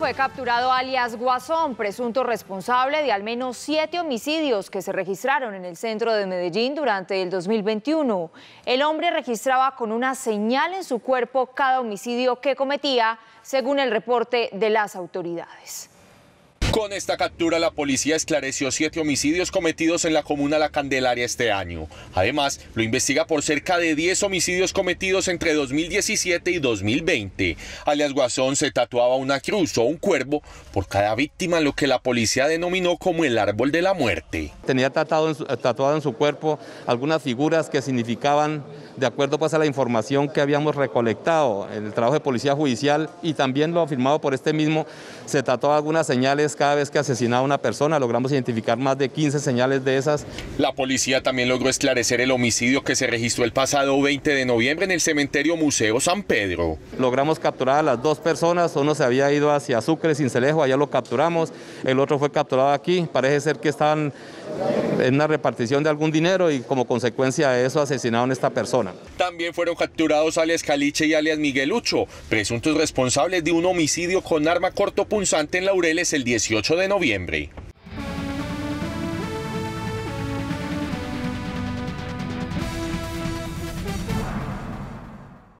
Fue capturado alias Guasón, presunto responsable de al menos siete homicidios que se registraron en el centro de Medellín durante el 2021. El hombre registraba con una señal en su cuerpo cada homicidio que cometía, según el reporte de las autoridades. Con esta captura la policía esclareció siete homicidios cometidos en la comuna La Candelaria este año. Además, lo investiga por cerca de 10 homicidios cometidos entre 2017 y 2020. Alias Guasón se tatuaba una cruz o un cuervo por cada víctima, lo que la policía denominó como el árbol de la muerte. Tenía tatuado en su, cuerpo algunas figuras que significaban, de acuerdo pues, a la información que habíamos recolectado en el trabajo de policía judicial y también lo afirmado por este mismo, se tatuaba algunas señales cada vez que asesinaba a una persona. Logramos identificar más de 15 señales de esas. La policía también logró esclarecer el homicidio que se registró el pasado 20 de noviembre en el cementerio Museo San Pedro. Logramos capturar a las dos personas. Uno se había ido hacia Sucre, Cincelejo, allá lo capturamos. El otro fue capturado aquí. Parece ser que estaban en una repartición de algún dinero y como consecuencia de eso asesinaron a esta persona. También fueron capturados alias Caliche y alias Miguelucho, presuntos responsables de un homicidio con arma cortopunzante en Laureles el 18 de noviembre.